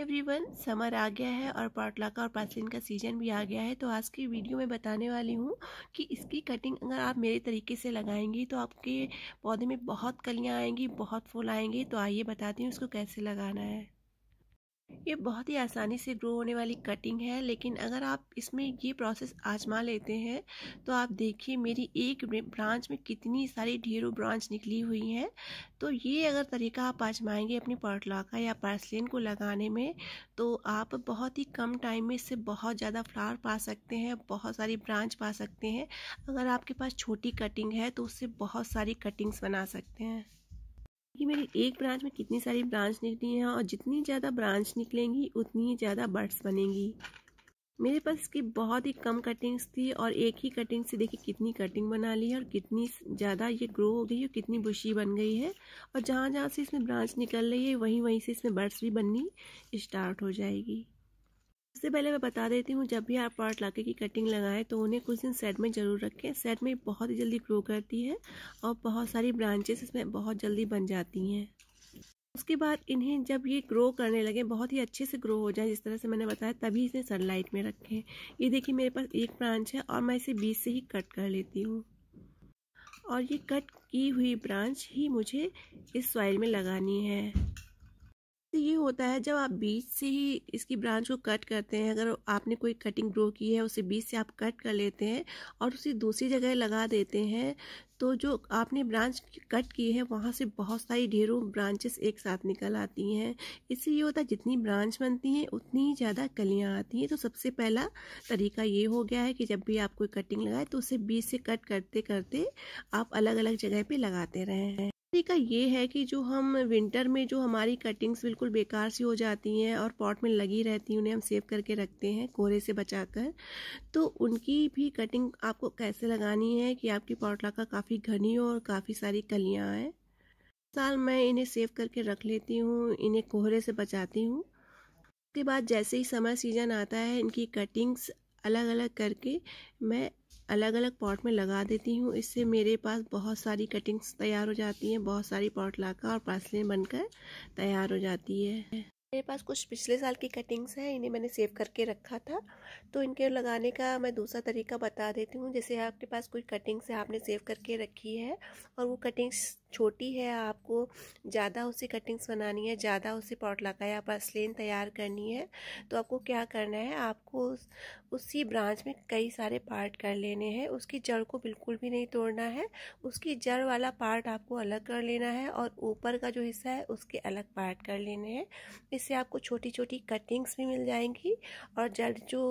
everyone summer आ गया है और पॉटला का और पासलिन का सीजन भी आ गया है तो आज की वीडियो में बताने वाली हूँ कि इसकी कटिंग अगर आप मेरे तरीके से लगाएंगी तो आपके पौधे में बहुत कलियाँ आएंगी बहुत फूल आएंगे तो आइए बताती हूँ इसको कैसे लगाना है ये बहुत ही आसानी से ग्रो होने वाली कटिंग है लेकिन अगर आप इसमें ये प्रोसेस आजमा लेते हैं तो आप देखिए मेरी एक ब्रांच में कितनी सारी ढेरों ब्रांच निकली हुई हैं तो ये अगर तरीका आप आजमाएंगे अपनी का या पार्सलिन को लगाने में तो आप बहुत ही कम टाइम में इससे बहुत ज़्यादा फ्लावर पा सकते हैं बहुत सारी ब्रांच पा सकते हैं अगर आपके पास छोटी कटिंग है तो उससे बहुत सारी कटिंग्स बना सकते हैं कि मेरी एक ब्रांच में कितनी सारी ब्रांच निकली हैं और जितनी ज़्यादा ब्रांच निकलेंगी उतनी ही ज़्यादा बर्ड्स बनेंगी मेरे पास इसकी बहुत ही कम कटिंग्स थी और एक ही कटिंग से देखिए कितनी कटिंग बना ली है और कितनी ज़्यादा ये ग्रो हो गई और कितनी बुशी बन गई है और जहाँ जहाँ से इसमें ब्रांच निकल रही है वहीं वहीं से इसमें बर्ड्स भी बननी स्टार्ट हो जाएगी सबसे पहले मैं बता देती हूँ जब भी आप पार्ट लाके की कटिंग लगाएं तो उन्हें कुछ दिन सेट में ज़रूर रखें सेट में बहुत ही जल्दी ग्रो करती है और बहुत सारी ब्रांचेस इसमें बहुत जल्दी बन जाती हैं उसके बाद इन्हें जब ये ग्रो करने लगे बहुत ही अच्छे से ग्रो हो जाए जिस तरह से मैंने बताया तभी इसे सनलाइट में रखें ये देखिए मेरे पास एक ब्रांच है और मैं इसे बीच से ही कट कर लेती हूँ और ये कट की हुई ब्रांच ही मुझे इस सॉइल में लगानी है ये होता है जब आप बीच से ही इसकी ब्रांच को कट करते हैं अगर आपने कोई कटिंग ग्रो की है उसे बीच से आप कट कर लेते हैं और उसे दूसरी जगह लगा देते हैं तो जो आपने ब्रांच कट की है वहाँ से बहुत सारी ढेरों ब्रांचेस एक साथ निकल आती हैं इससे ये होता है जितनी ब्रांच बनती हैं उतनी ही ज़्यादा कलियाँ आती हैं तो सबसे पहला तरीका ये हो गया है कि जब भी आप कोई कटिंग लगाए तो उसे बीच से कट करते करते आप अलग अलग जगह पर लगाते रहें तरीका ये है कि जो हम विंटर में जो हमारी कटिंग्स बिल्कुल बेकार सी हो जाती हैं और पॉट में लगी रहती हैं उन्हें हम सेव करके रखते हैं कोहरे से बचाकर तो उनकी भी कटिंग आपको कैसे लगानी है कि आपकी पॉटला का काफ़ी घनी हो और काफ़ी सारी कलियाँ आए साल मैं इन्हें सेव करके रख लेती हूँ इन्हें कोहरे से बचाती हूँ उसके बाद जैसे ही समर सीजन आता है इनकी कटिंग्स अलग अलग करके मैं अलग अलग पॉट में लगा देती हूँ इससे मेरे पास बहुत सारी कटिंग्स तैयार हो जाती हैं बहुत सारी पॉट लाकर और पासलें बनकर तैयार हो जाती है मेरे पास कुछ पिछले साल की कटिंग्स हैं इन्हें मैंने सेव करके रखा था तो इनके लगाने का मैं दूसरा तरीका बता देती हूँ जैसे आपके पास कोई कटिंग्स है आपने सेव करके रखी है और वो कटिंग्स छोटी है आपको ज़्यादा उसे कटिंग्स बनानी है ज़्यादा उसे पॉटलका या लेन तैयार करनी है तो आपको क्या करना है आपको उस, उसी ब्रांच में कई सारे पार्ट कर लेने हैं उसकी जड़ को बिल्कुल भी नहीं तोड़ना है उसकी जड़ वाला पार्ट आपको अलग कर लेना है और ऊपर का जो हिस्सा है उसके अलग पार्ट कर लेने हैं इससे आपको छोटी छोटी कटिंग्स भी मिल जाएंगी और जड़ जो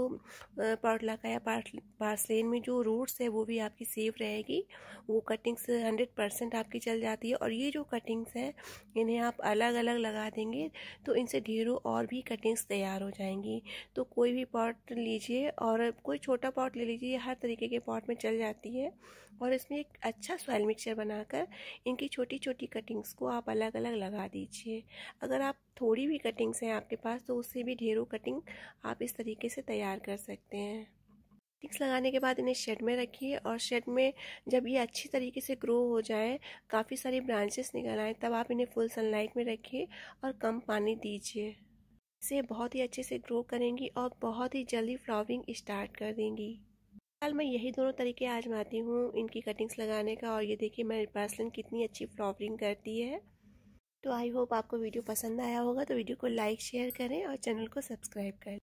पॉटलका या पार्सलेन में जो रूट्स है वो भी आपकी सेफ रहेगी वो कटिंग्स हंड्रेड परसेंट आपकी चल जाए जाती है और ये जो कटिंग्स हैं इन्हें आप अलग अलग लगा देंगे तो इनसे ढेरों और भी कटिंग्स तैयार हो जाएंगी तो कोई भी पॉट लीजिए और कोई छोटा पॉट ले लीजिए हर तरीके के पॉट में चल जाती है और इसमें एक अच्छा सॉयल मिक्सचर बनाकर इनकी छोटी छोटी कटिंग्स को आप अलग अलग लगा दीजिए अगर आप थोड़ी भी कटिंग्स हैं आपके पास तो उससे भी ढेरों कटिंग आप इस तरीके से तैयार कर सकते हैं स्टिक्स लगाने के बाद इन्हें शेड में रखिए और शेड में जब ये अच्छी तरीके से ग्रो हो जाए काफ़ी सारी ब्रांचेस निकल आएँ तब आप इन्हें फुल सनलाइट में रखिए और कम पानी दीजिए इसे बहुत ही अच्छे से ग्रो करेंगी और बहुत ही जल्दी फ्लावरिंग स्टार्ट कर देंगी फिलहाल मैं यही दोनों तरीके आजमाती हूँ इनकी कटिंग्स लगाने का और ये देखिए मेरी पार्सलन कितनी अच्छी फ्लावरिंग करती है तो आई होप आपको वीडियो पसंद आया होगा तो वीडियो को लाइक शेयर करें और चैनल को सब्सक्राइब करें